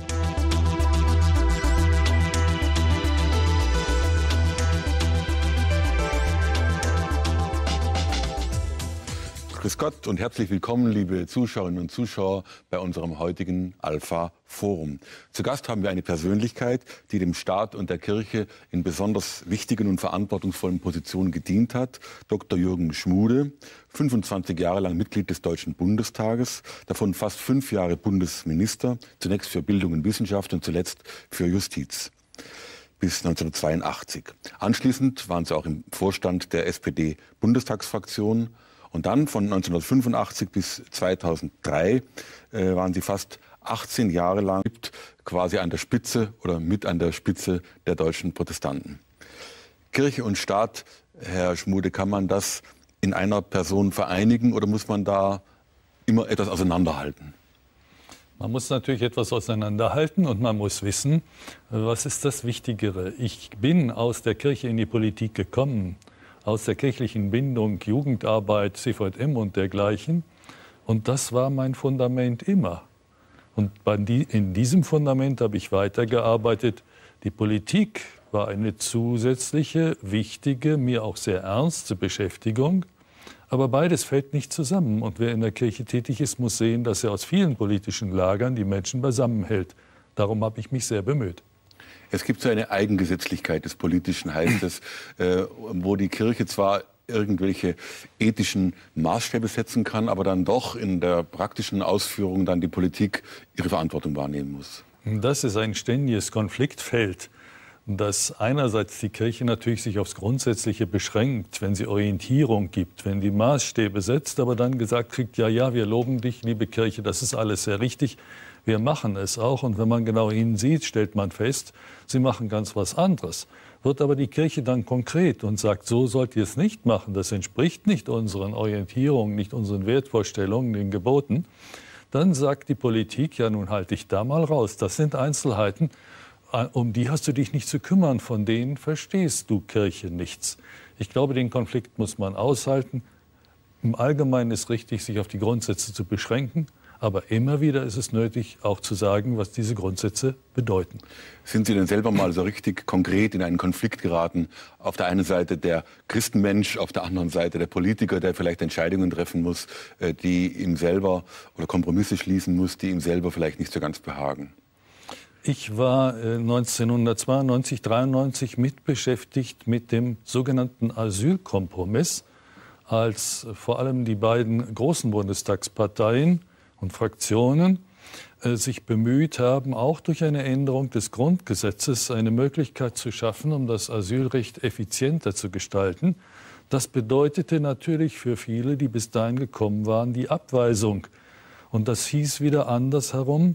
you Grüß Gott und herzlich willkommen, liebe Zuschauerinnen und Zuschauer, bei unserem heutigen Alpha Forum. Zu Gast haben wir eine Persönlichkeit, die dem Staat und der Kirche in besonders wichtigen und verantwortungsvollen Positionen gedient hat. Dr. Jürgen Schmude, 25 Jahre lang Mitglied des Deutschen Bundestages, davon fast fünf Jahre Bundesminister, zunächst für Bildung und Wissenschaft und zuletzt für Justiz bis 1982. Anschließend waren Sie auch im Vorstand der SPD-Bundestagsfraktion und dann von 1985 bis 2003 äh, waren sie fast 18 Jahre lang quasi an der Spitze oder mit an der Spitze der deutschen Protestanten. Kirche und Staat, Herr Schmude, kann man das in einer Person vereinigen oder muss man da immer etwas auseinanderhalten? Man muss natürlich etwas auseinanderhalten und man muss wissen, was ist das Wichtigere. Ich bin aus der Kirche in die Politik gekommen aus der kirchlichen Bindung, Jugendarbeit, CVM und dergleichen. Und das war mein Fundament immer. Und in diesem Fundament habe ich weitergearbeitet. Die Politik war eine zusätzliche, wichtige, mir auch sehr ernste Beschäftigung. Aber beides fällt nicht zusammen. Und wer in der Kirche tätig ist, muss sehen, dass er aus vielen politischen Lagern die Menschen beisammenhält. Darum habe ich mich sehr bemüht. Es gibt so eine Eigengesetzlichkeit des Politischen, heißt äh, wo die Kirche zwar irgendwelche ethischen Maßstäbe setzen kann, aber dann doch in der praktischen Ausführung dann die Politik ihre Verantwortung wahrnehmen muss. Das ist ein ständiges Konfliktfeld, dass einerseits die Kirche natürlich sich aufs Grundsätzliche beschränkt, wenn sie Orientierung gibt, wenn die Maßstäbe setzt, aber dann gesagt kriegt, ja, ja, wir loben dich, liebe Kirche, das ist alles sehr richtig. Wir machen es auch. Und wenn man genau hinsieht, stellt man fest, sie machen ganz was anderes. Wird aber die Kirche dann konkret und sagt, so sollt ihr es nicht machen, das entspricht nicht unseren Orientierungen, nicht unseren Wertvorstellungen, den Geboten, dann sagt die Politik, ja nun halte ich da mal raus. Das sind Einzelheiten, äh, um die hast du dich nicht zu kümmern, von denen verstehst du Kirche nichts. Ich glaube, den Konflikt muss man aushalten. Im Allgemeinen ist richtig, sich auf die Grundsätze zu beschränken aber immer wieder ist es nötig, auch zu sagen, was diese Grundsätze bedeuten. Sind Sie denn selber mal so richtig konkret in einen Konflikt geraten? Auf der einen Seite der Christenmensch, auf der anderen Seite der Politiker, der vielleicht Entscheidungen treffen muss, äh, die ihm selber oder Kompromisse schließen muss, die ihm selber vielleicht nicht so ganz behagen. Ich war 1992, 93 mitbeschäftigt mit dem sogenannten Asylkompromiss, als vor allem die beiden großen Bundestagsparteien und Fraktionen äh, sich bemüht haben, auch durch eine Änderung des Grundgesetzes eine Möglichkeit zu schaffen, um das Asylrecht effizienter zu gestalten. Das bedeutete natürlich für viele, die bis dahin gekommen waren, die Abweisung. Und das hieß wieder andersherum,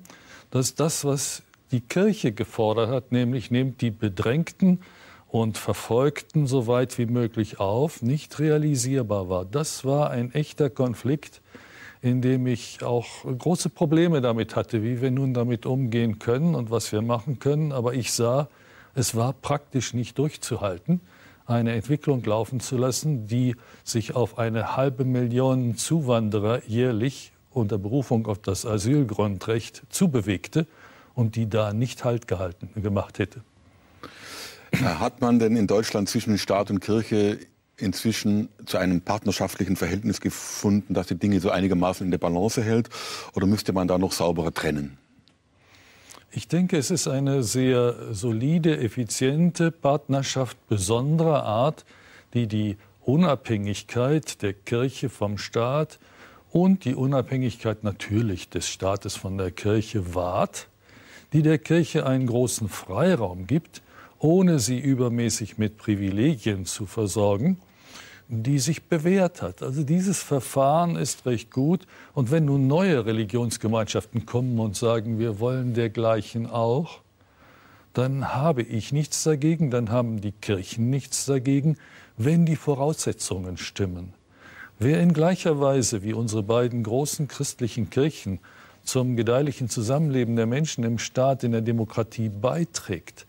dass das, was die Kirche gefordert hat, nämlich nehmt die Bedrängten und Verfolgten so weit wie möglich auf, nicht realisierbar war. Das war ein echter Konflikt in dem ich auch große Probleme damit hatte, wie wir nun damit umgehen können und was wir machen können. Aber ich sah, es war praktisch nicht durchzuhalten, eine Entwicklung laufen zu lassen, die sich auf eine halbe Million Zuwanderer jährlich unter Berufung auf das Asylgrundrecht zubewegte und die da nicht Halt gehalten, gemacht hätte. Hat man denn in Deutschland zwischen Staat und Kirche inzwischen zu einem partnerschaftlichen Verhältnis gefunden, das die Dinge so einigermaßen in der Balance hält? Oder müsste man da noch sauberer trennen? Ich denke, es ist eine sehr solide, effiziente Partnerschaft besonderer Art, die die Unabhängigkeit der Kirche vom Staat und die Unabhängigkeit natürlich des Staates von der Kirche wahrt, die der Kirche einen großen Freiraum gibt, ohne sie übermäßig mit Privilegien zu versorgen die sich bewährt hat. Also dieses Verfahren ist recht gut. Und wenn nun neue Religionsgemeinschaften kommen und sagen, wir wollen dergleichen auch, dann habe ich nichts dagegen, dann haben die Kirchen nichts dagegen, wenn die Voraussetzungen stimmen. Wer in gleicher Weise wie unsere beiden großen christlichen Kirchen zum gedeihlichen Zusammenleben der Menschen im Staat, in der Demokratie beiträgt,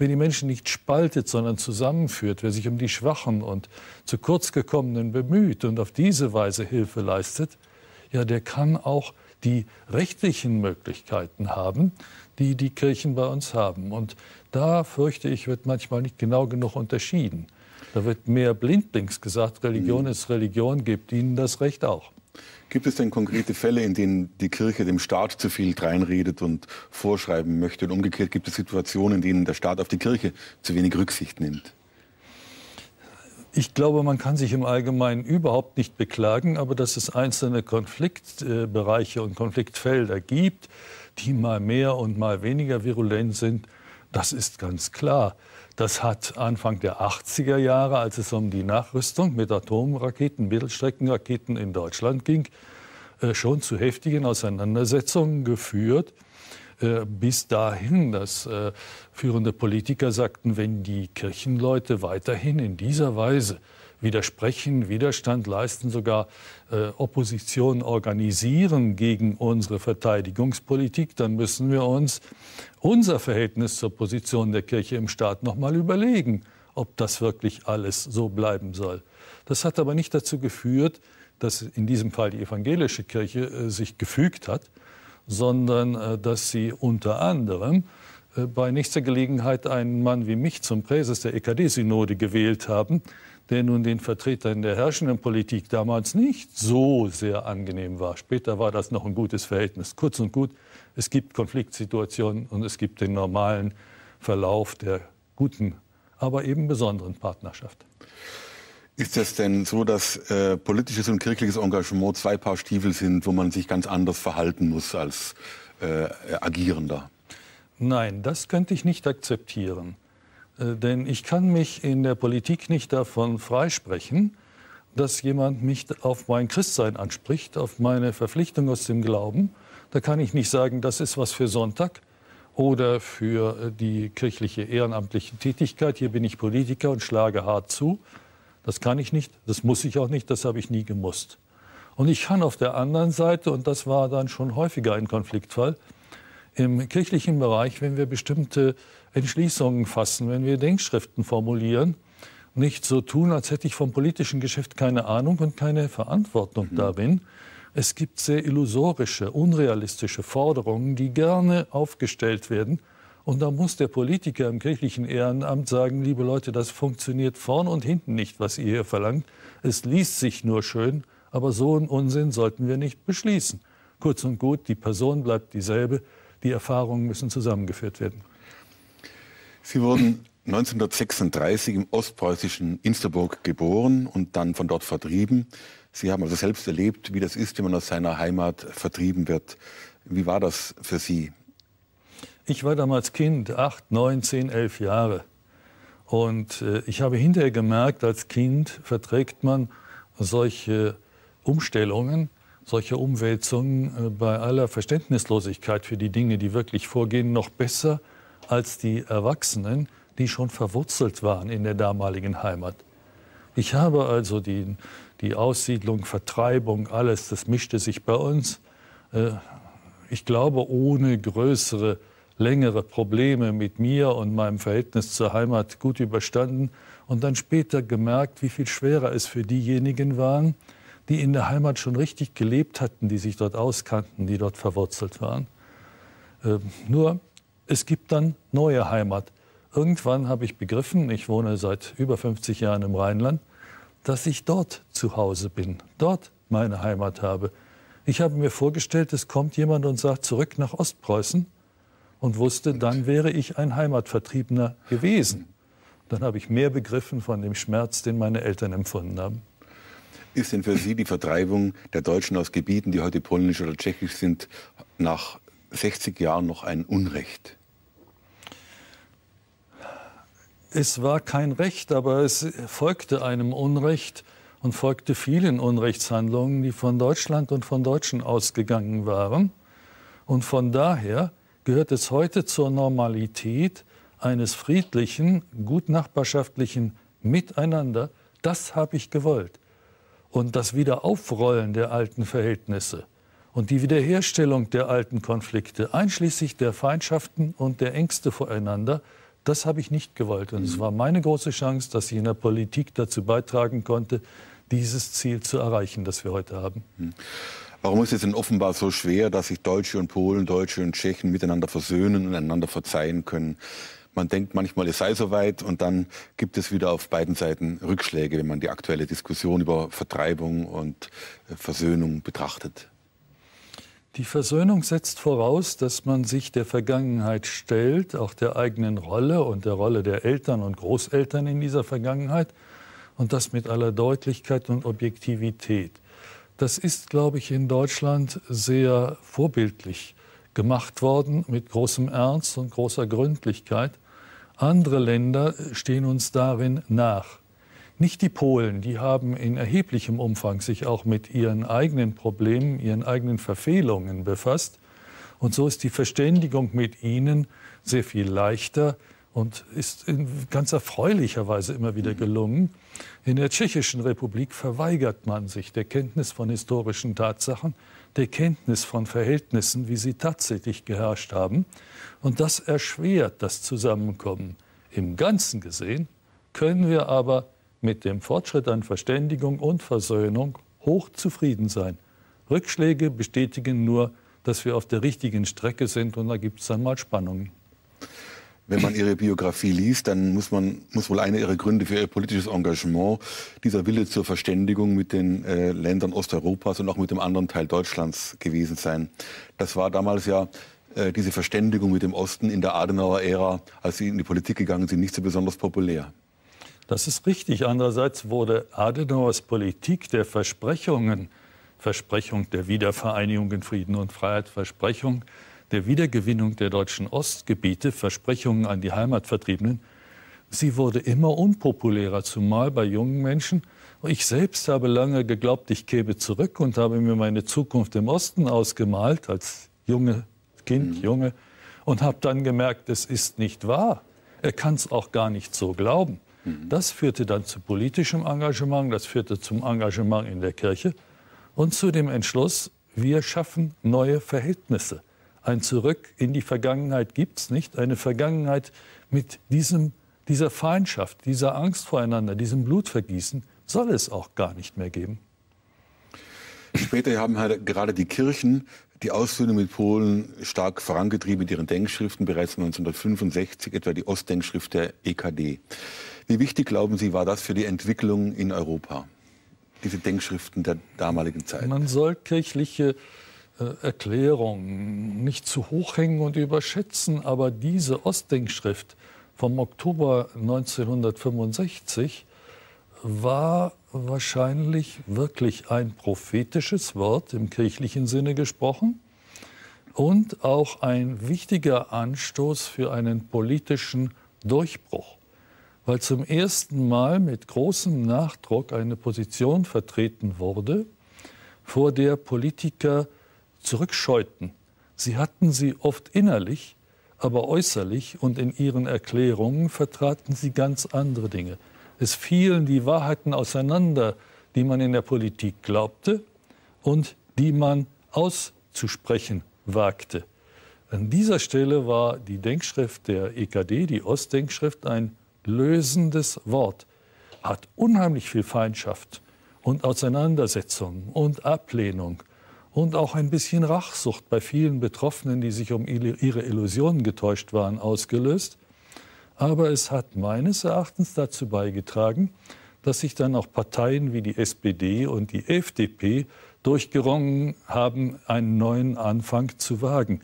Wer die Menschen nicht spaltet, sondern zusammenführt, wer sich um die Schwachen und zu kurzgekommenen bemüht und auf diese Weise Hilfe leistet, ja, der kann auch die rechtlichen Möglichkeiten haben, die die Kirchen bei uns haben. Und da fürchte ich, wird manchmal nicht genau genug unterschieden. Da wird mehr blindlings gesagt, Religion mhm. ist Religion, gibt ihnen das Recht auch. Gibt es denn konkrete Fälle, in denen die Kirche dem Staat zu viel dreinredet und vorschreiben möchte? Und umgekehrt gibt es Situationen, in denen der Staat auf die Kirche zu wenig Rücksicht nimmt? Ich glaube, man kann sich im Allgemeinen überhaupt nicht beklagen, aber dass es einzelne Konfliktbereiche und Konfliktfelder gibt, die mal mehr und mal weniger virulent sind, das ist ganz klar. Das hat Anfang der 80er Jahre, als es um die Nachrüstung mit Atomraketen, Mittelstreckenraketen in Deutschland ging, äh, schon zu heftigen Auseinandersetzungen geführt. Äh, bis dahin, dass äh, führende Politiker sagten, wenn die Kirchenleute weiterhin in dieser Weise widersprechen, Widerstand leisten, sogar äh, Opposition organisieren gegen unsere Verteidigungspolitik, dann müssen wir uns unser Verhältnis zur Position der Kirche im Staat nochmal überlegen, ob das wirklich alles so bleiben soll. Das hat aber nicht dazu geführt, dass in diesem Fall die evangelische Kirche äh, sich gefügt hat, sondern äh, dass sie unter anderem äh, bei nächster Gelegenheit einen Mann wie mich zum Präses der EKD-Synode gewählt haben, der nun den Vertretern der herrschenden Politik damals nicht so sehr angenehm war. Später war das noch ein gutes Verhältnis. Kurz und gut, es gibt Konfliktsituationen und es gibt den normalen Verlauf der guten, aber eben besonderen Partnerschaft. Ist es denn so, dass äh, politisches und kirchliches Engagement zwei Paar Stiefel sind, wo man sich ganz anders verhalten muss als äh, Agierender? Nein, das könnte ich nicht akzeptieren. Äh, denn ich kann mich in der Politik nicht davon freisprechen, dass jemand mich auf mein Christsein anspricht, auf meine Verpflichtung aus dem Glauben. Da kann ich nicht sagen, das ist was für Sonntag oder für äh, die kirchliche ehrenamtliche Tätigkeit. Hier bin ich Politiker und schlage hart zu. Das kann ich nicht, das muss ich auch nicht, das habe ich nie gemusst. Und ich kann auf der anderen Seite, und das war dann schon häufiger ein Konfliktfall, im kirchlichen Bereich, wenn wir bestimmte Entschließungen fassen, wenn wir Denkschriften formulieren, nicht so tun, als hätte ich vom politischen Geschäft keine Ahnung und keine Verantwortung mhm. darin. Es gibt sehr illusorische, unrealistische Forderungen, die gerne aufgestellt werden. Und da muss der Politiker im kirchlichen Ehrenamt sagen, liebe Leute, das funktioniert vorn und hinten nicht, was ihr hier verlangt. Es liest sich nur schön, aber so einen Unsinn sollten wir nicht beschließen. Kurz und gut, die Person bleibt dieselbe, die Erfahrungen müssen zusammengeführt werden. Sie wurden 1936 im ostpreußischen Insterburg geboren und dann von dort vertrieben. Sie haben also selbst erlebt, wie das ist, wenn man aus seiner Heimat vertrieben wird. Wie war das für Sie? Ich war damals Kind, acht, neun, zehn, elf Jahre. Und äh, ich habe hinterher gemerkt, als Kind verträgt man solche Umstellungen, solche Umwälzungen äh, bei aller Verständnislosigkeit für die Dinge, die wirklich vorgehen, noch besser, als die Erwachsenen, die schon verwurzelt waren in der damaligen Heimat. Ich habe also die, die Aussiedlung, Vertreibung, alles, das mischte sich bei uns. Äh, ich glaube, ohne größere, längere Probleme mit mir und meinem Verhältnis zur Heimat gut überstanden und dann später gemerkt, wie viel schwerer es für diejenigen waren, die in der Heimat schon richtig gelebt hatten, die sich dort auskannten, die dort verwurzelt waren. Äh, nur es gibt dann neue Heimat. Irgendwann habe ich begriffen, ich wohne seit über 50 Jahren im Rheinland, dass ich dort zu Hause bin, dort meine Heimat habe. Ich habe mir vorgestellt, es kommt jemand und sagt zurück nach Ostpreußen und wusste, dann wäre ich ein Heimatvertriebener gewesen. Dann habe ich mehr begriffen von dem Schmerz, den meine Eltern empfunden haben. Ist denn für Sie die Vertreibung der Deutschen aus Gebieten, die heute polnisch oder tschechisch sind, nach 60 Jahren noch ein Unrecht? Es war kein Recht, aber es folgte einem Unrecht und folgte vielen Unrechtshandlungen, die von Deutschland und von Deutschen ausgegangen waren. Und von daher gehört es heute zur Normalität eines friedlichen, gut nachbarschaftlichen Miteinander. Das habe ich gewollt. Und das Wiederaufrollen der alten Verhältnisse und die Wiederherstellung der alten Konflikte, einschließlich der Feindschaften und der Ängste voreinander, das habe ich nicht gewollt. Und es war meine große Chance, dass ich in der Politik dazu beitragen konnte, dieses Ziel zu erreichen, das wir heute haben. Hm. Warum ist es denn offenbar so schwer, dass sich Deutsche und Polen, Deutsche und Tschechen miteinander versöhnen und einander verzeihen können? Man denkt manchmal, es sei soweit und dann gibt es wieder auf beiden Seiten Rückschläge, wenn man die aktuelle Diskussion über Vertreibung und äh, Versöhnung betrachtet. Die Versöhnung setzt voraus, dass man sich der Vergangenheit stellt, auch der eigenen Rolle und der Rolle der Eltern und Großeltern in dieser Vergangenheit und das mit aller Deutlichkeit und Objektivität. Das ist, glaube ich, in Deutschland sehr vorbildlich gemacht worden, mit großem Ernst und großer Gründlichkeit. Andere Länder stehen uns darin nach. Nicht die Polen, die haben in erheblichem Umfang sich auch mit ihren eigenen Problemen, ihren eigenen Verfehlungen befasst. Und so ist die Verständigung mit ihnen sehr viel leichter und ist in ganz erfreulicher Weise immer wieder gelungen. In der Tschechischen Republik verweigert man sich der Kenntnis von historischen Tatsachen, der Kenntnis von Verhältnissen, wie sie tatsächlich geherrscht haben. Und das erschwert das Zusammenkommen. Im Ganzen gesehen können wir aber mit dem Fortschritt an Verständigung und Versöhnung hoch zufrieden sein. Rückschläge bestätigen nur, dass wir auf der richtigen Strecke sind und da gibt es dann mal Spannungen. Wenn man Ihre Biografie liest, dann muss man muss wohl einer Ihrer Gründe für Ihr politisches Engagement dieser Wille zur Verständigung mit den äh, Ländern Osteuropas und auch mit dem anderen Teil Deutschlands gewesen sein. Das war damals ja äh, diese Verständigung mit dem Osten in der Adenauer-Ära, als Sie in die Politik gegangen sind, nicht so besonders populär. Das ist richtig. Andererseits wurde Adenauers Politik der Versprechungen, Versprechung der Wiedervereinigung in Frieden und Freiheit, Versprechung der Wiedergewinnung der deutschen Ostgebiete, Versprechungen an die Heimatvertriebenen, sie wurde immer unpopulärer, zumal bei jungen Menschen. Ich selbst habe lange geglaubt, ich käme zurück und habe mir meine Zukunft im Osten ausgemalt, als junge Kind, mhm. Junge, und habe dann gemerkt, es ist nicht wahr. Er kann es auch gar nicht so glauben. Das führte dann zu politischem Engagement, das führte zum Engagement in der Kirche und zu dem Entschluss, wir schaffen neue Verhältnisse. Ein Zurück in die Vergangenheit gibt es nicht. Eine Vergangenheit mit diesem, dieser Feindschaft, dieser Angst voreinander, diesem Blutvergießen soll es auch gar nicht mehr geben. Später haben halt gerade die Kirchen die Aussöhnung mit Polen stark vorangetrieben mit ihren Denkschriften, bereits 1965 etwa die Ostdenkschrift der EKD. Wie wichtig, glauben Sie, war das für die Entwicklung in Europa, diese Denkschriften der damaligen Zeit? Man soll kirchliche äh, Erklärungen nicht zu hoch hängen und überschätzen, aber diese Ostdenkschrift vom Oktober 1965 war wahrscheinlich wirklich ein prophetisches Wort im kirchlichen Sinne gesprochen und auch ein wichtiger Anstoß für einen politischen Durchbruch weil zum ersten Mal mit großem Nachdruck eine Position vertreten wurde, vor der Politiker zurückscheuten. Sie hatten sie oft innerlich, aber äußerlich und in ihren Erklärungen vertraten sie ganz andere Dinge. Es fielen die Wahrheiten auseinander, die man in der Politik glaubte und die man auszusprechen wagte. An dieser Stelle war die Denkschrift der EKD, die Ostdenkschrift, ein lösendes Wort hat unheimlich viel Feindschaft und Auseinandersetzung und Ablehnung und auch ein bisschen Rachsucht bei vielen Betroffenen, die sich um ihre Illusionen getäuscht waren, ausgelöst. Aber es hat meines Erachtens dazu beigetragen, dass sich dann auch Parteien wie die SPD und die FDP durchgerungen haben, einen neuen Anfang zu wagen.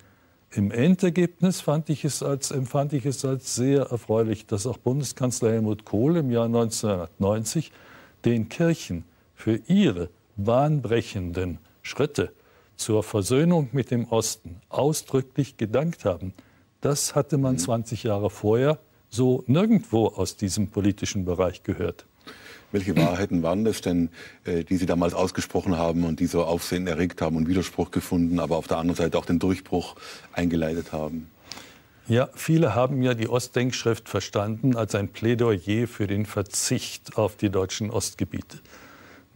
Im Endergebnis fand ich es als, empfand ich es als sehr erfreulich, dass auch Bundeskanzler Helmut Kohl im Jahr 1990 den Kirchen für ihre bahnbrechenden Schritte zur Versöhnung mit dem Osten ausdrücklich gedankt haben. Das hatte man 20 mhm. Jahre vorher so nirgendwo aus diesem politischen Bereich gehört. Welche Wahrheiten waren das denn, äh, die Sie damals ausgesprochen haben und die so Aufsehen erregt haben und Widerspruch gefunden, aber auf der anderen Seite auch den Durchbruch eingeleitet haben? Ja, viele haben ja die Ostdenkschrift verstanden als ein Plädoyer für den Verzicht auf die deutschen Ostgebiete.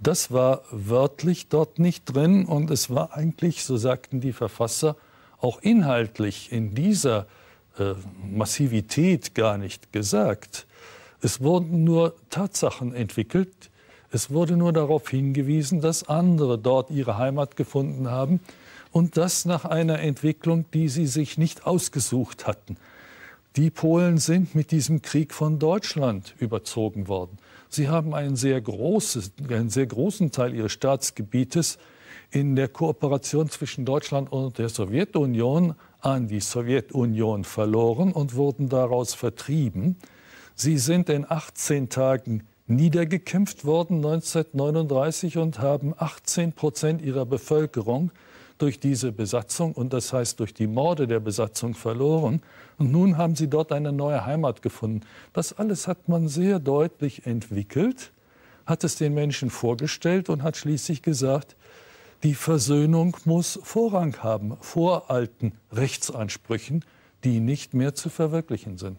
Das war wörtlich dort nicht drin und es war eigentlich, so sagten die Verfasser, auch inhaltlich in dieser äh, Massivität gar nicht gesagt. Es wurden nur Tatsachen entwickelt. Es wurde nur darauf hingewiesen, dass andere dort ihre Heimat gefunden haben und das nach einer Entwicklung, die sie sich nicht ausgesucht hatten. Die Polen sind mit diesem Krieg von Deutschland überzogen worden. Sie haben einen sehr, großes, einen sehr großen Teil ihres Staatsgebietes in der Kooperation zwischen Deutschland und der Sowjetunion an die Sowjetunion verloren und wurden daraus vertrieben. Sie sind in 18 Tagen niedergekämpft worden 1939 und haben 18 Prozent ihrer Bevölkerung durch diese Besatzung und das heißt durch die Morde der Besatzung verloren. Und nun haben sie dort eine neue Heimat gefunden. Das alles hat man sehr deutlich entwickelt, hat es den Menschen vorgestellt und hat schließlich gesagt, die Versöhnung muss Vorrang haben vor alten Rechtsansprüchen, die nicht mehr zu verwirklichen sind.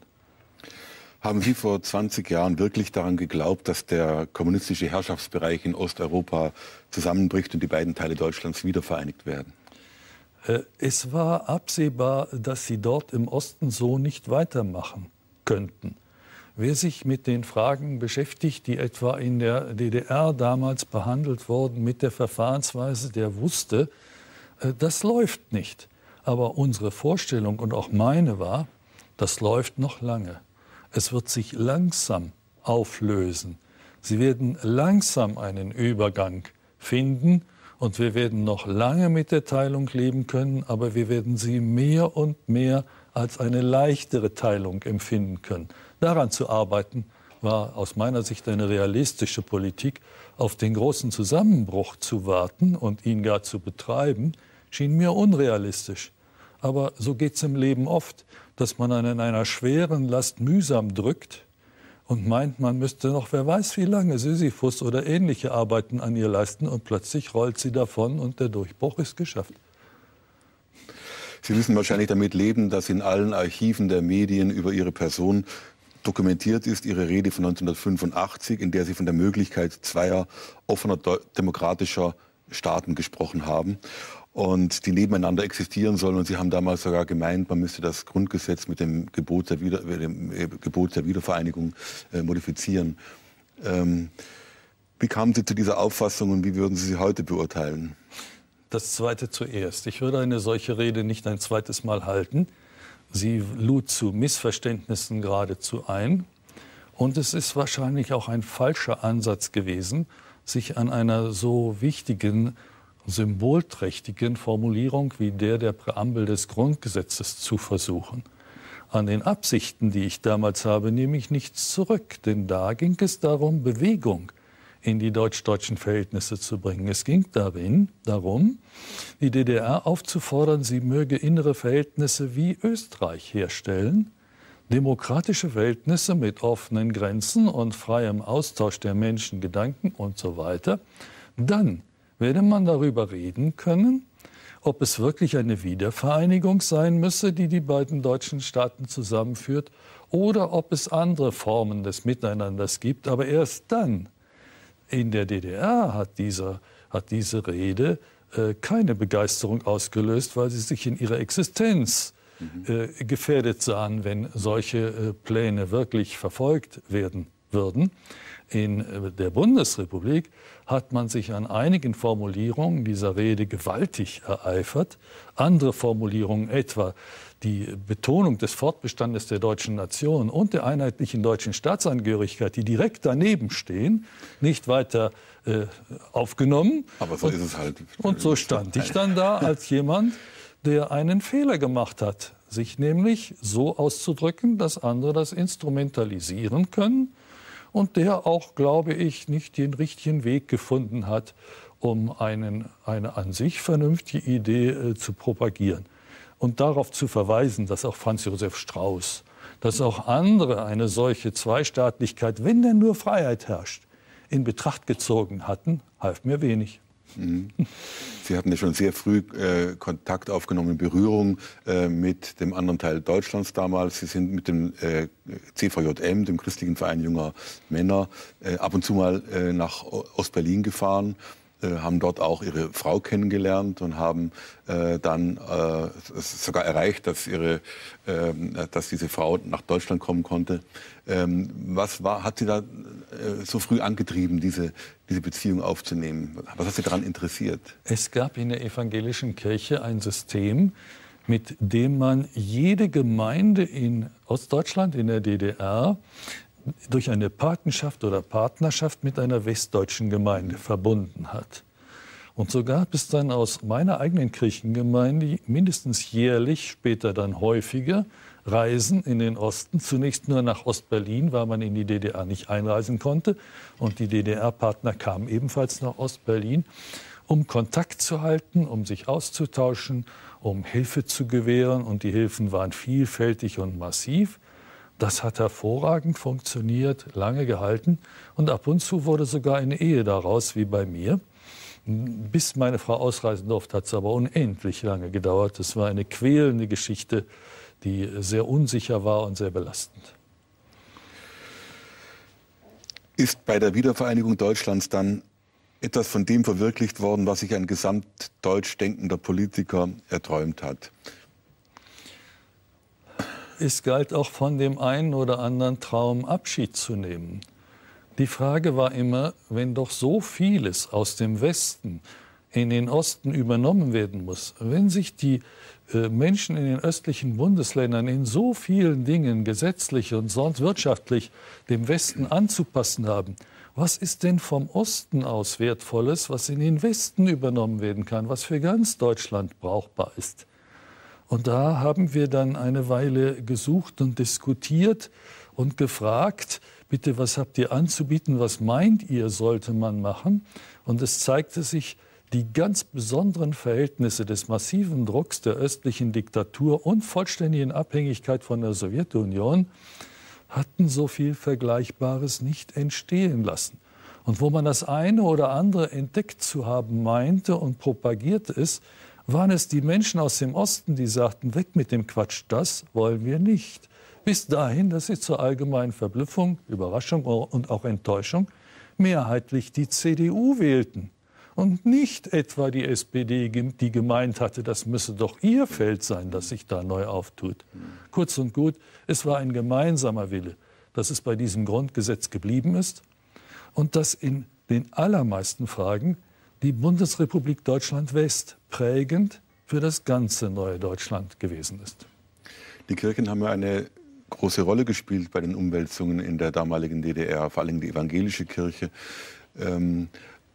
Haben Sie vor 20 Jahren wirklich daran geglaubt, dass der kommunistische Herrschaftsbereich in Osteuropa zusammenbricht und die beiden Teile Deutschlands wieder vereinigt werden? Äh, es war absehbar, dass sie dort im Osten so nicht weitermachen könnten. Wer sich mit den Fragen beschäftigt, die etwa in der DDR damals behandelt wurden, mit der Verfahrensweise, der wusste, äh, das läuft nicht. Aber unsere Vorstellung und auch meine war, das läuft noch lange. Es wird sich langsam auflösen. Sie werden langsam einen Übergang finden und wir werden noch lange mit der Teilung leben können, aber wir werden sie mehr und mehr als eine leichtere Teilung empfinden können. Daran zu arbeiten war aus meiner Sicht eine realistische Politik. Auf den großen Zusammenbruch zu warten und ihn gar zu betreiben, schien mir unrealistisch. Aber so geht es im Leben oft dass man an einer schweren Last mühsam drückt und meint, man müsste noch wer weiß wie lange Sisyphus oder ähnliche Arbeiten an ihr leisten und plötzlich rollt sie davon und der Durchbruch ist geschafft. Sie müssen wahrscheinlich damit leben, dass in allen Archiven der Medien über Ihre Person dokumentiert ist Ihre Rede von 1985, in der Sie von der Möglichkeit zweier offener demokratischer Staaten gesprochen haben und die nebeneinander existieren sollen. Und sie haben damals sogar gemeint, man müsste das Grundgesetz mit dem Gebot der, Wieder dem äh, Gebot der Wiedervereinigung äh, modifizieren. Ähm, wie kamen Sie zu dieser Auffassung und wie würden Sie sie heute beurteilen? Das Zweite zuerst. Ich würde eine solche Rede nicht ein zweites Mal halten. Sie lud zu Missverständnissen geradezu ein. Und es ist wahrscheinlich auch ein falscher Ansatz gewesen, sich an einer so wichtigen symbolträchtigen Formulierung wie der der Präambel des Grundgesetzes zu versuchen. An den Absichten, die ich damals habe, nehme ich nichts zurück, denn da ging es darum, Bewegung in die deutsch-deutschen Verhältnisse zu bringen. Es ging darin, darum, die DDR aufzufordern, sie möge innere Verhältnisse wie Österreich herstellen, demokratische Verhältnisse mit offenen Grenzen und freiem Austausch der Menschen, Gedanken und so weiter. Dann würde man darüber reden können, ob es wirklich eine Wiedervereinigung sein müsse, die die beiden deutschen Staaten zusammenführt, oder ob es andere Formen des Miteinanders gibt. Aber erst dann, in der DDR, hat, dieser, hat diese Rede äh, keine Begeisterung ausgelöst, weil sie sich in ihrer Existenz mhm. äh, gefährdet sahen, wenn solche äh, Pläne wirklich verfolgt werden würden. In äh, der Bundesrepublik hat man sich an einigen Formulierungen dieser Rede gewaltig ereifert. Andere Formulierungen etwa die Betonung des Fortbestandes der deutschen Nation und der einheitlichen deutschen Staatsangehörigkeit, die direkt daneben stehen, nicht weiter äh, aufgenommen. Aber so und, ist es halt. Und so stand ich dann da als jemand, der einen Fehler gemacht hat, sich nämlich so auszudrücken, dass andere das instrumentalisieren können und der auch, glaube ich, nicht den richtigen Weg gefunden hat, um einen, eine an sich vernünftige Idee äh, zu propagieren. Und darauf zu verweisen, dass auch Franz Josef Strauß, dass auch andere eine solche Zweistaatlichkeit, wenn denn nur Freiheit herrscht, in Betracht gezogen hatten, half mir wenig. Mhm. Sie hatten ja schon sehr früh äh, Kontakt aufgenommen, Berührung äh, mit dem anderen Teil Deutschlands damals. Sie sind mit dem äh, CVJM, dem Christlichen Verein junger Männer, äh, ab und zu mal äh, nach Ostberlin gefahren äh, haben dort auch ihre Frau kennengelernt und haben äh, dann äh, sogar erreicht, dass, ihre, äh, dass diese Frau nach Deutschland kommen konnte. Ähm, was war, hat sie da äh, so früh angetrieben, diese, diese Beziehung aufzunehmen? Was hat sie daran interessiert? Es gab in der evangelischen Kirche ein System, mit dem man jede Gemeinde in Ostdeutschland, in der DDR, durch eine Patenschaft oder Partnerschaft mit einer westdeutschen Gemeinde verbunden hat. Und so gab es dann aus meiner eigenen Kirchengemeinde mindestens jährlich, später dann häufiger, Reisen in den Osten. Zunächst nur nach Ostberlin, weil man in die DDR nicht einreisen konnte. Und die DDR-Partner kamen ebenfalls nach Ostberlin, um Kontakt zu halten, um sich auszutauschen, um Hilfe zu gewähren. Und die Hilfen waren vielfältig und massiv. Das hat hervorragend funktioniert, lange gehalten und ab und zu wurde sogar eine Ehe daraus, wie bei mir. Bis meine Frau ausreisen durfte, hat es aber unendlich lange gedauert. Es war eine quälende Geschichte, die sehr unsicher war und sehr belastend. Ist bei der Wiedervereinigung Deutschlands dann etwas von dem verwirklicht worden, was sich ein gesamtdeutsch denkender Politiker erträumt hat? es galt auch von dem einen oder anderen Traum Abschied zu nehmen. Die Frage war immer, wenn doch so vieles aus dem Westen in den Osten übernommen werden muss, wenn sich die äh, Menschen in den östlichen Bundesländern in so vielen Dingen gesetzlich und sonst wirtschaftlich dem Westen anzupassen haben, was ist denn vom Osten aus Wertvolles, was in den Westen übernommen werden kann, was für ganz Deutschland brauchbar ist? Und da haben wir dann eine Weile gesucht und diskutiert und gefragt, bitte, was habt ihr anzubieten, was meint ihr, sollte man machen? Und es zeigte sich, die ganz besonderen Verhältnisse des massiven Drucks der östlichen Diktatur und vollständigen Abhängigkeit von der Sowjetunion hatten so viel Vergleichbares nicht entstehen lassen. Und wo man das eine oder andere entdeckt zu haben meinte und propagiert ist, waren es die Menschen aus dem Osten, die sagten, weg mit dem Quatsch, das wollen wir nicht. Bis dahin, dass sie zur allgemeinen Verblüffung, Überraschung und auch Enttäuschung mehrheitlich die CDU wählten und nicht etwa die SPD, die gemeint hatte, das müsse doch ihr Feld sein, das sich da neu auftut. Kurz und gut, es war ein gemeinsamer Wille, dass es bei diesem Grundgesetz geblieben ist und dass in den allermeisten Fragen die Bundesrepublik Deutschland West prägend für das ganze neue Deutschland gewesen ist. Die Kirchen haben ja eine große Rolle gespielt bei den Umwälzungen in der damaligen DDR, vor allem die evangelische Kirche. Ähm,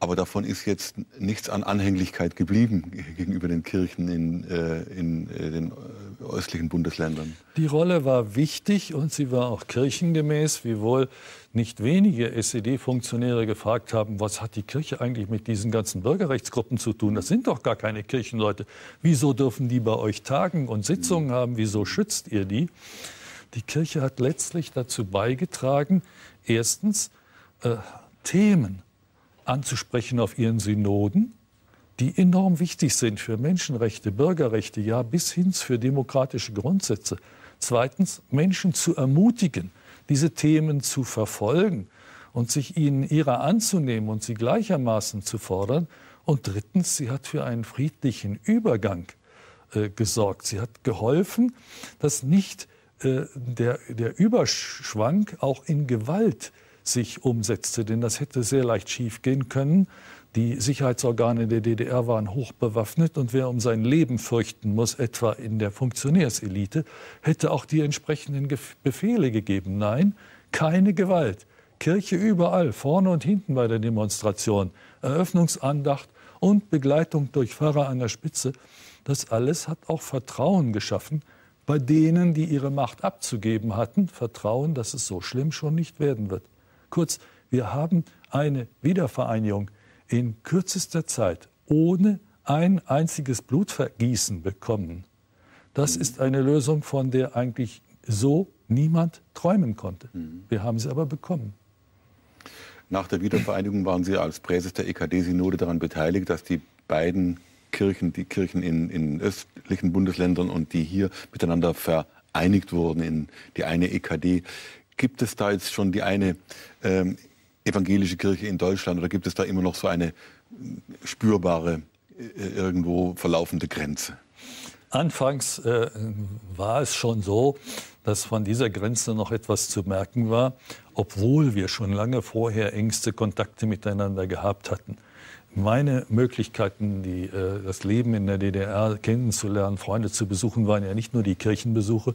aber davon ist jetzt nichts an Anhänglichkeit geblieben gegenüber den Kirchen in, äh, in äh, den äh, östlichen Bundesländern. Die Rolle war wichtig und sie war auch kirchengemäß, wiewohl nicht wenige SED-Funktionäre gefragt haben, was hat die Kirche eigentlich mit diesen ganzen Bürgerrechtsgruppen zu tun? Das sind doch gar keine Kirchenleute. Wieso dürfen die bei euch tagen und Sitzungen haben? Wieso schützt ihr die? Die Kirche hat letztlich dazu beigetragen, erstens äh, Themen anzusprechen auf ihren Synoden, die enorm wichtig sind für Menschenrechte, Bürgerrechte, ja bis hin für demokratische Grundsätze. Zweitens, Menschen zu ermutigen, diese Themen zu verfolgen und sich ihnen ihrer anzunehmen und sie gleichermaßen zu fordern. Und drittens, sie hat für einen friedlichen Übergang äh, gesorgt. Sie hat geholfen, dass nicht äh, der, der Überschwank auch in Gewalt sich umsetzte. Denn das hätte sehr leicht schief gehen können. Die Sicherheitsorgane der DDR waren hochbewaffnet und wer um sein Leben fürchten muss, etwa in der Funktionärselite, hätte auch die entsprechenden Befehle gegeben. Nein, keine Gewalt. Kirche überall, vorne und hinten bei der Demonstration, Eröffnungsandacht und Begleitung durch Pfarrer an der Spitze. Das alles hat auch Vertrauen geschaffen bei denen, die ihre Macht abzugeben hatten, Vertrauen, dass es so schlimm schon nicht werden wird. Kurz, wir haben eine Wiedervereinigung in kürzester Zeit ohne ein einziges Blutvergießen bekommen. Das mhm. ist eine Lösung, von der eigentlich so niemand träumen konnte. Mhm. Wir haben sie aber bekommen. Nach der Wiedervereinigung waren Sie als Präses der EKD-Synode daran beteiligt, dass die beiden Kirchen, die Kirchen in, in östlichen Bundesländern und die hier miteinander vereinigt wurden in die eine EKD. Gibt es da jetzt schon die eine ähm, evangelische Kirche in Deutschland oder gibt es da immer noch so eine äh, spürbare, äh, äh, irgendwo verlaufende Grenze? Anfangs äh, war es schon so, dass von dieser Grenze noch etwas zu merken war, obwohl wir schon lange vorher engste Kontakte miteinander gehabt hatten. Meine Möglichkeiten, die, äh, das Leben in der DDR kennenzulernen, Freunde zu besuchen, waren ja nicht nur die Kirchenbesuche,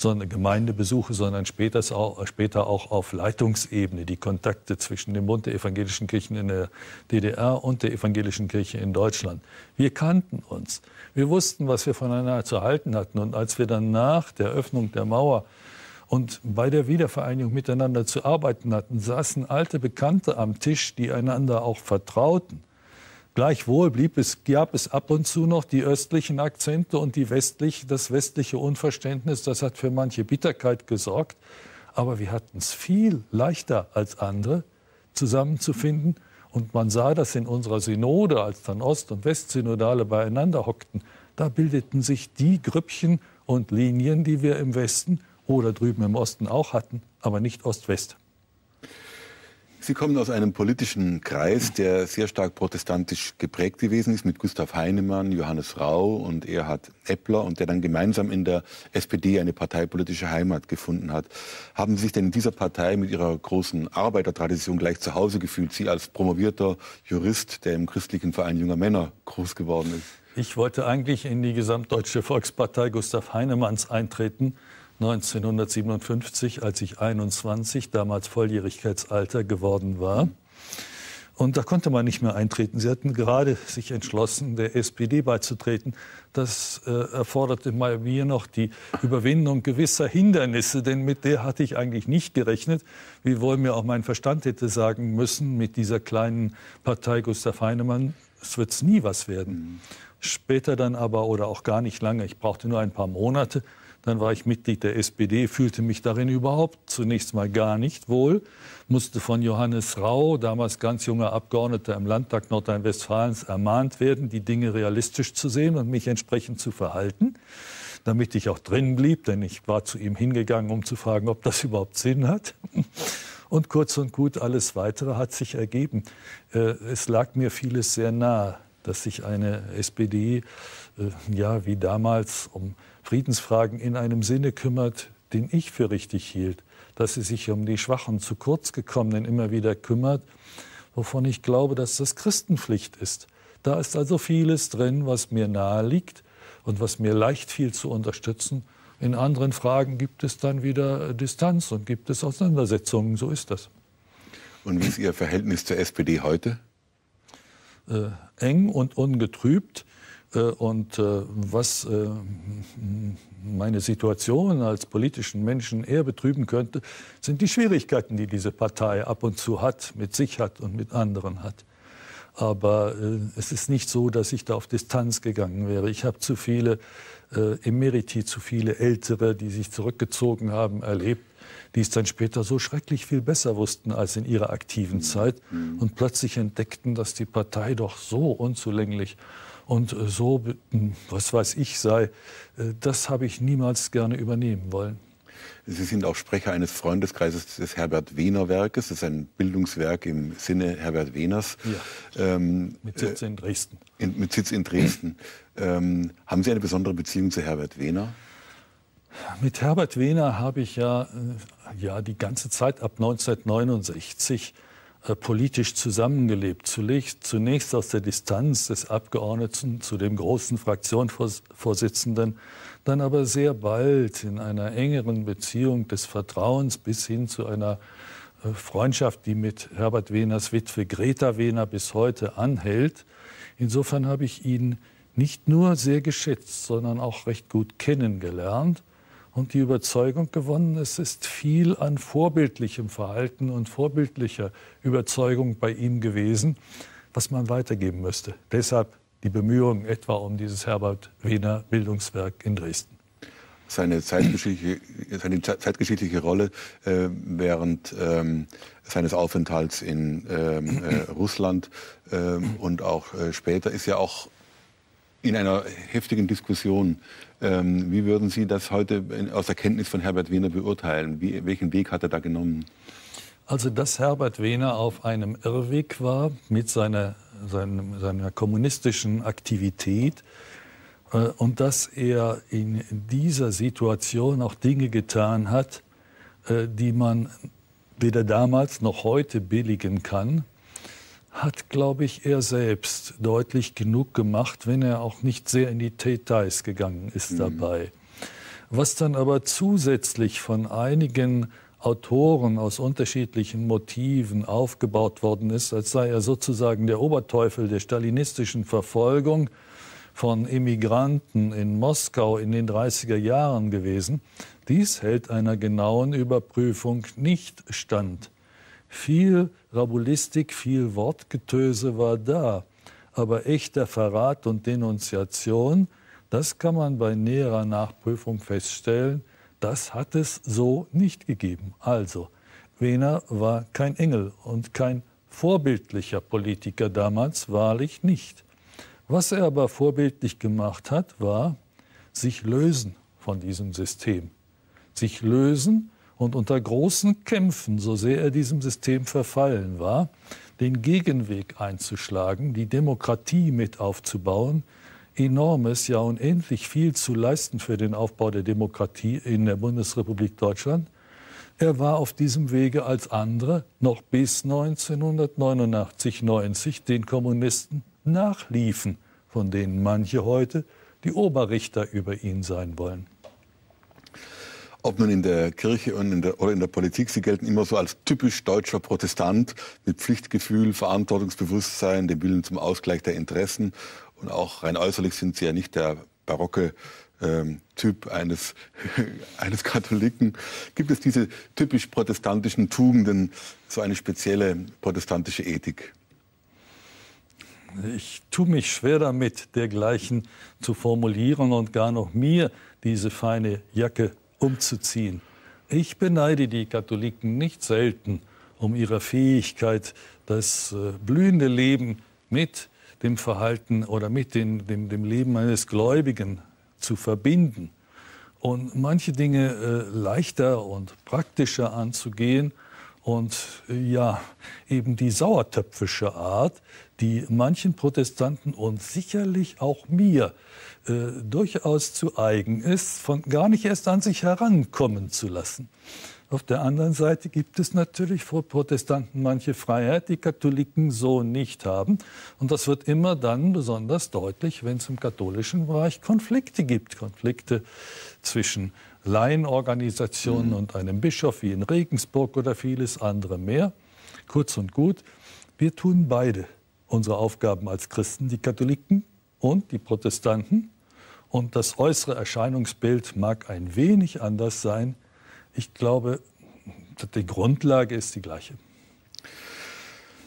sondern Gemeindebesuche, sondern auch, später auch auf Leitungsebene die Kontakte zwischen dem Bund der evangelischen Kirchen in der DDR und der evangelischen Kirche in Deutschland. Wir kannten uns. Wir wussten, was wir voneinander zu halten hatten. Und als wir dann nach der Öffnung der Mauer und bei der Wiedervereinigung miteinander zu arbeiten hatten, saßen alte Bekannte am Tisch, die einander auch vertrauten. Gleichwohl blieb es, gab es ab und zu noch die östlichen Akzente und die westlich, das westliche Unverständnis. Das hat für manche Bitterkeit gesorgt. Aber wir hatten es viel leichter als andere zusammenzufinden. Und man sah das in unserer Synode, als dann Ost- und Westsynodale beieinander hockten. Da bildeten sich die Grüppchen und Linien, die wir im Westen oder drüben im Osten auch hatten, aber nicht Ost-West. Sie kommen aus einem politischen Kreis, der sehr stark protestantisch geprägt gewesen ist, mit Gustav Heinemann, Johannes Rau und Erhard Eppler und der dann gemeinsam in der SPD eine parteipolitische Heimat gefunden hat. Haben Sie sich denn in dieser Partei mit Ihrer großen Arbeitertradition gleich zu Hause gefühlt? Sie als promovierter Jurist, der im christlichen Verein junger Männer groß geworden ist. Ich wollte eigentlich in die gesamtdeutsche Volkspartei Gustav Heinemanns eintreten. 1957, als ich 21, damals Volljährigkeitsalter geworden war. Und da konnte man nicht mehr eintreten. Sie hatten gerade sich entschlossen, der SPD beizutreten. Das äh, erforderte bei mir noch die Überwindung gewisser Hindernisse, denn mit der hatte ich eigentlich nicht gerechnet. Wie wohl mir auch mein Verstand hätte sagen müssen, mit dieser kleinen Partei Gustav Heinemann, es wird nie was werden. Mhm. Später dann aber oder auch gar nicht lange, ich brauchte nur ein paar Monate, dann war ich Mitglied der SPD, fühlte mich darin überhaupt zunächst mal gar nicht wohl, musste von Johannes Rau, damals ganz junger Abgeordneter im Landtag Nordrhein-Westfalens, ermahnt werden, die Dinge realistisch zu sehen und mich entsprechend zu verhalten, damit ich auch drin blieb, denn ich war zu ihm hingegangen, um zu fragen, ob das überhaupt Sinn hat. Und kurz und gut, alles Weitere hat sich ergeben. Äh, es lag mir vieles sehr nahe, dass sich eine SPD äh, ja, wie damals um Friedensfragen in einem Sinne kümmert, den ich für richtig hielt, dass sie sich um die Schwachen, zu kurz gekommenen immer wieder kümmert, wovon ich glaube, dass das Christenpflicht ist. Da ist also vieles drin, was mir nahe liegt und was mir leicht fiel zu unterstützen. In anderen Fragen gibt es dann wieder äh, Distanz und gibt es Auseinandersetzungen, so ist das. Und wie ist Ihr Verhältnis zur SPD heute? Äh, eng und ungetrübt. Äh, und äh, was äh, meine Situation als politischen Menschen eher betrüben könnte, sind die Schwierigkeiten, die diese Partei ab und zu hat, mit sich hat und mit anderen hat. Aber es ist nicht so, dass ich da auf Distanz gegangen wäre. Ich habe zu viele Emeriti, zu viele Ältere, die sich zurückgezogen haben, erlebt, die es dann später so schrecklich viel besser wussten als in ihrer aktiven mhm. Zeit mhm. und plötzlich entdeckten, dass die Partei doch so unzulänglich und äh, so, hm, was weiß ich, sei, äh, das habe ich niemals gerne übernehmen wollen. Sie sind auch Sprecher eines Freundeskreises des Herbert Wehner Werkes. Das ist ein Bildungswerk im Sinne Herbert Wehners. Ja. Ähm, mit Sitz in Dresden. Äh, in, mit Sitz in Dresden. ähm, haben Sie eine besondere Beziehung zu Herbert Wehner? Mit Herbert Wehner habe ich ja, ja die ganze Zeit ab 1969 äh, politisch zusammengelebt. Zunächst, aus der Distanz des Abgeordneten zu dem großen Fraktionsvorsitzenden, dann aber sehr bald in einer engeren Beziehung des Vertrauens bis hin zu einer äh, Freundschaft, die mit Herbert Wehners Witwe Greta Wehner bis heute anhält. Insofern habe ich ihn nicht nur sehr geschätzt, sondern auch recht gut kennengelernt und die Überzeugung gewonnen, es ist viel an vorbildlichem Verhalten und vorbildlicher Überzeugung bei ihm gewesen, was man weitergeben müsste. Deshalb die Bemühungen etwa um dieses Herbert Wiener Bildungswerk in Dresden seine zeitgeschichtliche, seine zeitgeschichtliche Rolle äh, während ähm, seines Aufenthalts in ähm, äh, Russland ähm, und auch äh, später ist ja auch in einer heftigen Diskussion ähm, wie würden Sie das heute aus der Kenntnis von Herbert Wehner beurteilen? Wie, welchen Weg hat er da genommen? Also, dass Herbert Wehner auf einem Irrweg war mit seiner, seinem, seiner kommunistischen Aktivität äh, und dass er in dieser Situation auch Dinge getan hat, äh, die man weder damals noch heute billigen kann hat, glaube ich, er selbst deutlich genug gemacht, wenn er auch nicht sehr in die Details gegangen ist mhm. dabei. Was dann aber zusätzlich von einigen Autoren aus unterschiedlichen Motiven aufgebaut worden ist, als sei er sozusagen der Oberteufel der stalinistischen Verfolgung von Emigranten in Moskau in den 30er Jahren gewesen, dies hält einer genauen Überprüfung nicht stand. Viel Rabulistik, viel Wortgetöse war da, aber echter Verrat und Denunziation, das kann man bei näherer Nachprüfung feststellen, das hat es so nicht gegeben. Also, Wehner war kein Engel und kein vorbildlicher Politiker damals, wahrlich nicht. Was er aber vorbildlich gemacht hat, war sich lösen von diesem System. Sich lösen und unter großen Kämpfen, so sehr er diesem System verfallen war, den Gegenweg einzuschlagen, die Demokratie mit aufzubauen, enormes, ja unendlich viel zu leisten für den Aufbau der Demokratie in der Bundesrepublik Deutschland. Er war auf diesem Wege als andere noch bis 1989, 90 den Kommunisten nachliefen, von denen manche heute die Oberrichter über ihn sein wollen ob nun in der Kirche und in der, oder in der Politik, sie gelten immer so als typisch deutscher Protestant mit Pflichtgefühl, Verantwortungsbewusstsein, dem Willen zum Ausgleich der Interessen. Und auch rein äußerlich sind sie ja nicht der barocke ähm, Typ eines, eines Katholiken. Gibt es diese typisch protestantischen Tugenden, so eine spezielle protestantische Ethik? Ich tue mich schwer damit, dergleichen zu formulieren und gar noch mir diese feine Jacke umzuziehen. Ich beneide die Katholiken nicht selten um ihre Fähigkeit, das äh, blühende Leben mit dem Verhalten oder mit dem, dem, dem Leben eines Gläubigen zu verbinden und manche Dinge äh, leichter und praktischer anzugehen und äh, ja, eben die sauertöpfische Art, die manchen Protestanten und sicherlich auch mir äh, durchaus zu eigen ist, von gar nicht erst an sich herankommen zu lassen. Auf der anderen Seite gibt es natürlich vor Protestanten manche Freiheit, die Katholiken so nicht haben. Und das wird immer dann besonders deutlich, wenn es im katholischen Bereich Konflikte gibt. Konflikte zwischen Laienorganisationen mhm. und einem Bischof wie in Regensburg oder vieles andere mehr. Kurz und gut, wir tun beide unsere Aufgaben als Christen, die Katholiken und die Protestanten. Und das äußere Erscheinungsbild mag ein wenig anders sein. Ich glaube, die Grundlage ist die gleiche.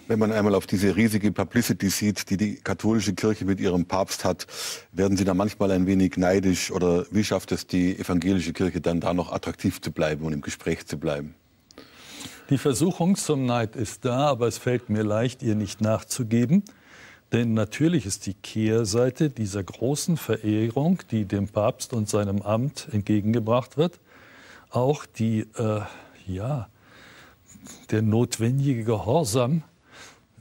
Wenn man einmal auf diese riesige Publicity sieht, die die katholische Kirche mit ihrem Papst hat, werden Sie da manchmal ein wenig neidisch oder wie schafft es die evangelische Kirche dann da noch attraktiv zu bleiben und im Gespräch zu bleiben? Die Versuchung zum Neid ist da, aber es fällt mir leicht, ihr nicht nachzugeben. Denn natürlich ist die Kehrseite dieser großen Verehrung, die dem Papst und seinem Amt entgegengebracht wird, auch die, äh, ja, der notwendige Gehorsam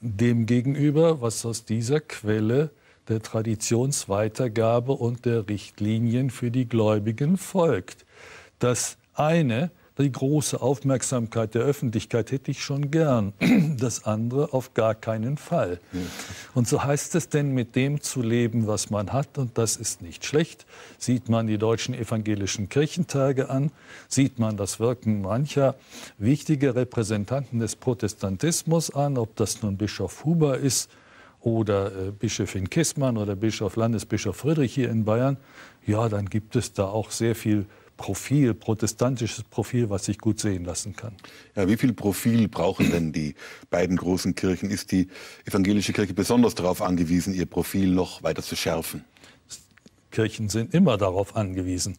dem gegenüber, was aus dieser Quelle der Traditionsweitergabe und der Richtlinien für die Gläubigen folgt. Das eine die große Aufmerksamkeit der Öffentlichkeit hätte ich schon gern. Das andere auf gar keinen Fall. Und so heißt es denn, mit dem zu leben, was man hat. Und das ist nicht schlecht. Sieht man die deutschen evangelischen Kirchentage an, sieht man das Wirken mancher wichtiger Repräsentanten des Protestantismus an, ob das nun Bischof Huber ist oder äh, Bischöfin Kissmann oder Bischof Landesbischof Friedrich hier in Bayern, ja, dann gibt es da auch sehr viel Profil, protestantisches Profil, was sich gut sehen lassen kann. Ja, wie viel Profil brauchen denn die beiden großen Kirchen? Ist die evangelische Kirche besonders darauf angewiesen, ihr Profil noch weiter zu schärfen? Kirchen sind immer darauf angewiesen,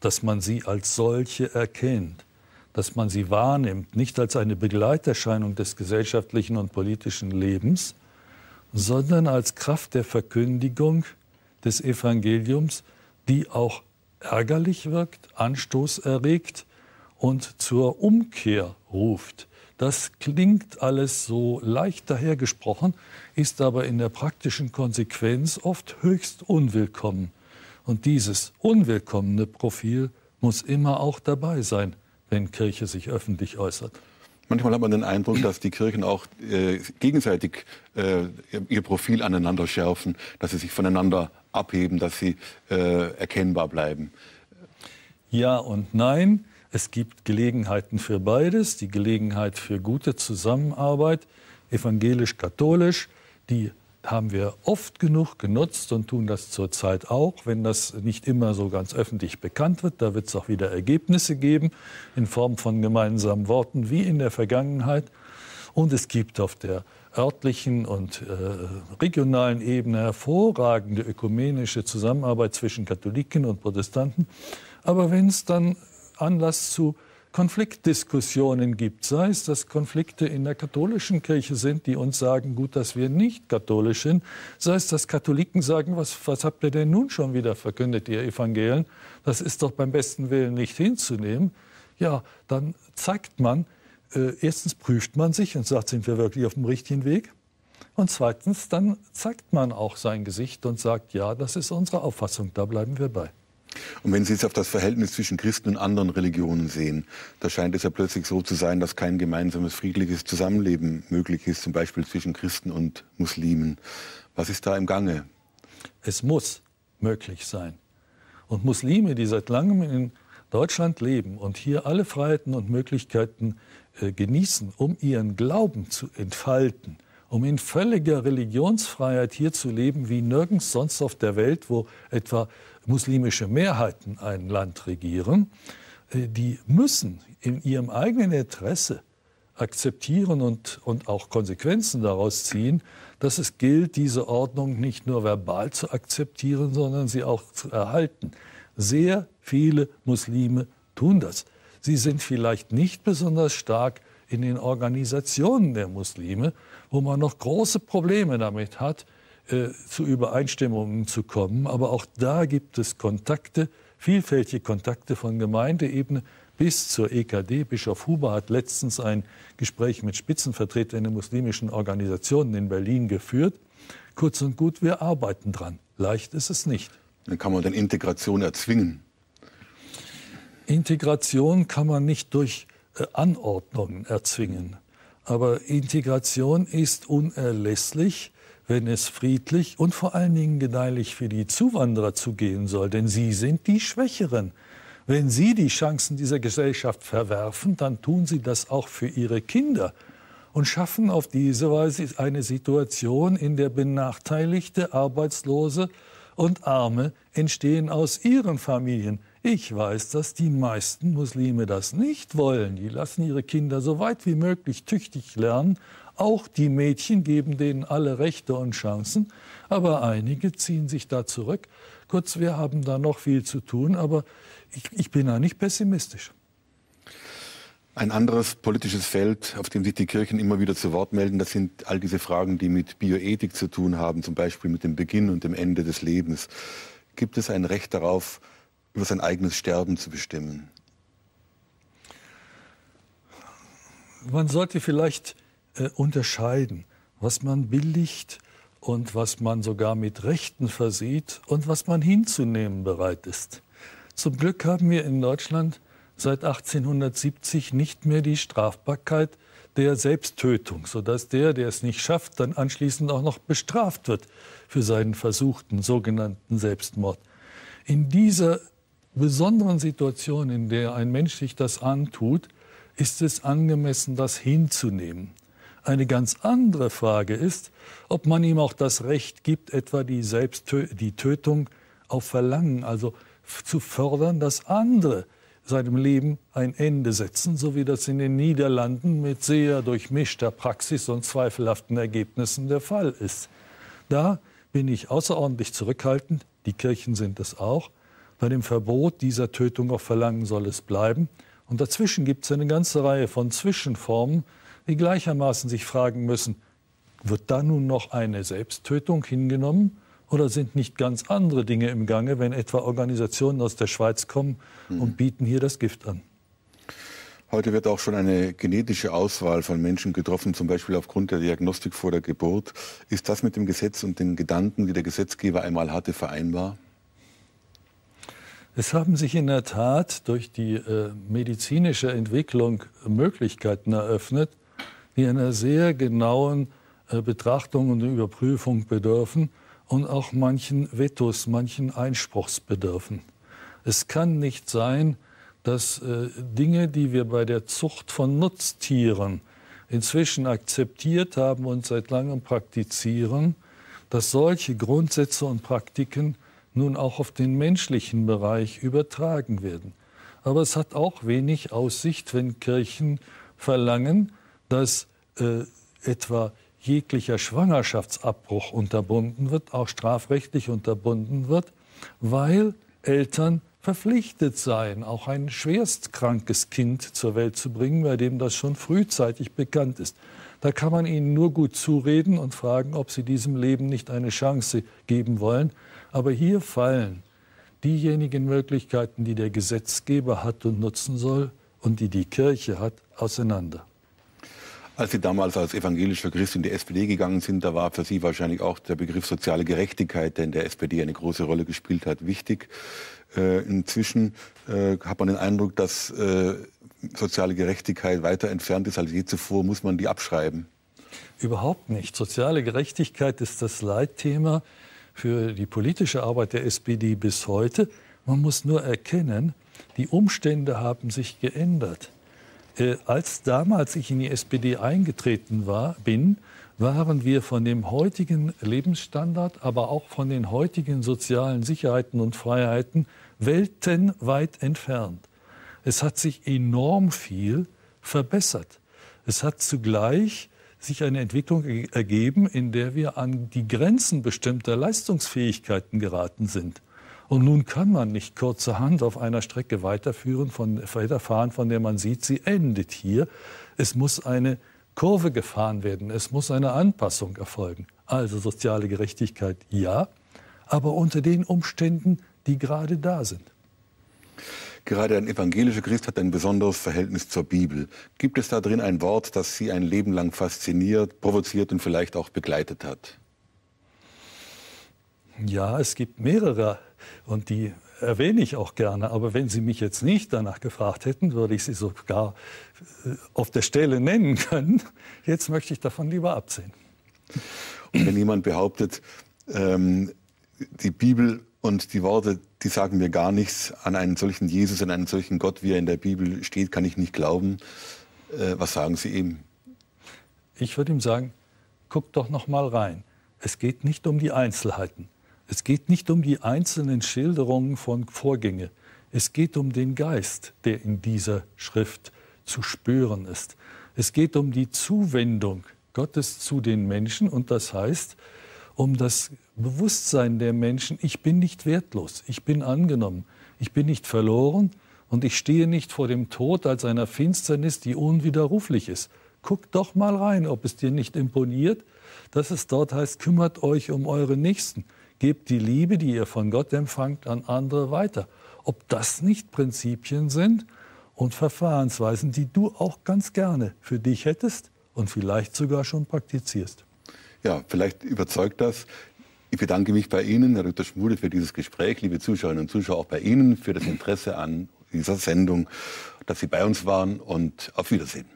dass man sie als solche erkennt, dass man sie wahrnimmt, nicht als eine Begleiterscheinung des gesellschaftlichen und politischen Lebens, sondern als Kraft der Verkündigung des Evangeliums, die auch ärgerlich wirkt, Anstoß erregt und zur Umkehr ruft. Das klingt alles so leicht dahergesprochen, ist aber in der praktischen Konsequenz oft höchst unwillkommen. Und dieses unwillkommene Profil muss immer auch dabei sein, wenn Kirche sich öffentlich äußert. Manchmal hat man den Eindruck, dass die Kirchen auch äh, gegenseitig äh, ihr Profil aneinander schärfen, dass sie sich voneinander abheben, dass sie äh, erkennbar bleiben. Ja und nein. Es gibt Gelegenheiten für beides. Die Gelegenheit für gute Zusammenarbeit, evangelisch-katholisch, die haben wir oft genug genutzt und tun das zurzeit auch, wenn das nicht immer so ganz öffentlich bekannt wird. Da wird es auch wieder Ergebnisse geben in Form von gemeinsamen Worten wie in der Vergangenheit. Und es gibt auf der örtlichen und äh, regionalen Ebene hervorragende ökumenische Zusammenarbeit zwischen Katholiken und Protestanten. Aber wenn es dann Anlass zu Konfliktdiskussionen gibt, sei es, dass Konflikte in der katholischen Kirche sind, die uns sagen, gut, dass wir nicht katholisch sind, sei es, dass Katholiken sagen, was, was habt ihr denn nun schon wieder verkündet, ihr Evangelen, das ist doch beim besten Willen nicht hinzunehmen, ja, dann zeigt man, äh, erstens prüft man sich und sagt, sind wir wirklich auf dem richtigen Weg? Und zweitens, dann zeigt man auch sein Gesicht und sagt, ja, das ist unsere Auffassung, da bleiben wir bei. Und wenn Sie jetzt auf das Verhältnis zwischen Christen und anderen Religionen sehen, da scheint es ja plötzlich so zu sein, dass kein gemeinsames friedliches Zusammenleben möglich ist, zum Beispiel zwischen Christen und Muslimen. Was ist da im Gange? Es muss möglich sein. Und Muslime, die seit langem in Deutschland leben und hier alle Freiheiten und Möglichkeiten äh, genießen, um ihren Glauben zu entfalten, um in völliger Religionsfreiheit hier zu leben, wie nirgends sonst auf der Welt, wo etwa muslimische Mehrheiten ein Land regieren, äh, die müssen in ihrem eigenen Interesse akzeptieren und, und auch Konsequenzen daraus ziehen, dass es gilt, diese Ordnung nicht nur verbal zu akzeptieren, sondern sie auch zu erhalten. Sehr viele Muslime tun das. Sie sind vielleicht nicht besonders stark in den Organisationen der Muslime, wo man noch große Probleme damit hat, äh, zu Übereinstimmungen zu kommen. Aber auch da gibt es Kontakte, vielfältige Kontakte von Gemeindeebene bis zur EKD. Bischof Huber hat letztens ein Gespräch mit Spitzenvertretern der muslimischen Organisationen in Berlin geführt. Kurz und gut, wir arbeiten dran. Leicht ist es nicht. Dann kann man denn Integration erzwingen. Integration kann man nicht durch äh, Anordnungen erzwingen. Aber Integration ist unerlässlich wenn es friedlich und vor allen Dingen gedeihlich für die Zuwanderer zugehen soll. Denn sie sind die Schwächeren. Wenn sie die Chancen dieser Gesellschaft verwerfen, dann tun sie das auch für ihre Kinder und schaffen auf diese Weise eine Situation, in der benachteiligte, Arbeitslose und Arme entstehen aus ihren Familien. Ich weiß, dass die meisten Muslime das nicht wollen. Die lassen ihre Kinder so weit wie möglich tüchtig lernen. Auch die Mädchen geben denen alle Rechte und Chancen. Aber einige ziehen sich da zurück. Kurz, wir haben da noch viel zu tun, aber ich, ich bin da nicht pessimistisch. Ein anderes politisches Feld, auf dem sich die Kirchen immer wieder zu Wort melden, das sind all diese Fragen, die mit Bioethik zu tun haben, zum Beispiel mit dem Beginn und dem Ende des Lebens. Gibt es ein Recht darauf, über sein eigenes Sterben zu bestimmen. Man sollte vielleicht äh, unterscheiden, was man billigt und was man sogar mit Rechten versieht und was man hinzunehmen bereit ist. Zum Glück haben wir in Deutschland seit 1870 nicht mehr die Strafbarkeit der Selbsttötung, sodass der, der es nicht schafft, dann anschließend auch noch bestraft wird für seinen versuchten sogenannten Selbstmord. In dieser besonderen Situation, in der ein Mensch sich das antut, ist es angemessen, das hinzunehmen. Eine ganz andere Frage ist, ob man ihm auch das Recht gibt, etwa die, Selbsttö die Tötung auf Verlangen, also zu fördern, dass andere seinem Leben ein Ende setzen, so wie das in den Niederlanden mit sehr durchmischter Praxis und zweifelhaften Ergebnissen der Fall ist. Da bin ich außerordentlich zurückhaltend, die Kirchen sind es auch, bei dem Verbot dieser Tötung auf Verlangen soll es bleiben. Und dazwischen gibt es eine ganze Reihe von Zwischenformen, die gleichermaßen sich fragen müssen, wird da nun noch eine Selbsttötung hingenommen? Oder sind nicht ganz andere Dinge im Gange, wenn etwa Organisationen aus der Schweiz kommen mhm. und bieten hier das Gift an? Heute wird auch schon eine genetische Auswahl von Menschen getroffen, zum Beispiel aufgrund der Diagnostik vor der Geburt. Ist das mit dem Gesetz und den Gedanken, die der Gesetzgeber einmal hatte, vereinbar? Es haben sich in der Tat durch die äh, medizinische Entwicklung Möglichkeiten eröffnet, die einer sehr genauen äh, Betrachtung und Überprüfung bedürfen und auch manchen Vetos, manchen Einspruchs bedürfen. Es kann nicht sein, dass äh, Dinge, die wir bei der Zucht von Nutztieren inzwischen akzeptiert haben und seit langem praktizieren, dass solche Grundsätze und Praktiken nun auch auf den menschlichen Bereich übertragen werden. Aber es hat auch wenig Aussicht, wenn Kirchen verlangen, dass äh, etwa jeglicher Schwangerschaftsabbruch unterbunden wird, auch strafrechtlich unterbunden wird, weil Eltern verpflichtet seien, auch ein schwerstkrankes Kind zur Welt zu bringen, bei dem das schon frühzeitig bekannt ist. Da kann man ihnen nur gut zureden und fragen, ob sie diesem Leben nicht eine Chance geben wollen. Aber hier fallen diejenigen Möglichkeiten, die der Gesetzgeber hat und nutzen soll und die die Kirche hat, auseinander. Als Sie damals als evangelischer Christ in die SPD gegangen sind, da war für Sie wahrscheinlich auch der Begriff soziale Gerechtigkeit, der in der SPD eine große Rolle gespielt hat, wichtig. Äh, inzwischen äh, hat man den Eindruck, dass äh, soziale Gerechtigkeit weiter entfernt ist als je zuvor. Muss man die abschreiben? Überhaupt nicht. Soziale Gerechtigkeit ist das Leitthema für die politische Arbeit der SPD bis heute. Man muss nur erkennen, die Umstände haben sich geändert. Äh, als damals ich in die SPD eingetreten war, bin, waren wir von dem heutigen Lebensstandard, aber auch von den heutigen sozialen Sicherheiten und Freiheiten weltenweit entfernt. Es hat sich enorm viel verbessert. Es hat zugleich sich eine Entwicklung ergeben, in der wir an die Grenzen bestimmter Leistungsfähigkeiten geraten sind. Und nun kann man nicht kurzerhand auf einer Strecke weiterführen, von, weiterfahren, von der man sieht, sie endet hier. Es muss eine Kurve gefahren werden, es muss eine Anpassung erfolgen. Also soziale Gerechtigkeit ja, aber unter den Umständen, die gerade da sind. Gerade ein evangelischer Christ hat ein besonderes Verhältnis zur Bibel. Gibt es da drin ein Wort, das Sie ein Leben lang fasziniert, provoziert und vielleicht auch begleitet hat? Ja, es gibt mehrere und die erwähne ich auch gerne. Aber wenn Sie mich jetzt nicht danach gefragt hätten, würde ich sie sogar äh, auf der Stelle nennen können. Jetzt möchte ich davon lieber absehen. Und wenn jemand behauptet, ähm, die Bibel und die Worte, die sagen mir gar nichts. An einen solchen Jesus, an einen solchen Gott, wie er in der Bibel steht, kann ich nicht glauben. Äh, was sagen Sie ihm? Ich würde ihm sagen, guck doch noch mal rein. Es geht nicht um die Einzelheiten. Es geht nicht um die einzelnen Schilderungen von Vorgängen. Es geht um den Geist, der in dieser Schrift zu spüren ist. Es geht um die Zuwendung Gottes zu den Menschen und das heißt um das Bewusstsein der Menschen, ich bin nicht wertlos, ich bin angenommen, ich bin nicht verloren und ich stehe nicht vor dem Tod als einer Finsternis, die unwiderruflich ist. Guck doch mal rein, ob es dir nicht imponiert, dass es dort heißt, kümmert euch um eure Nächsten, gebt die Liebe, die ihr von Gott empfangt, an andere weiter. Ob das nicht Prinzipien sind und Verfahrensweisen, die du auch ganz gerne für dich hättest und vielleicht sogar schon praktizierst. Ja, vielleicht überzeugt das ich bedanke mich bei Ihnen, Herr Dr. Schmude, für dieses Gespräch, liebe Zuschauerinnen und Zuschauer, auch bei Ihnen für das Interesse an dieser Sendung, dass Sie bei uns waren und auf Wiedersehen.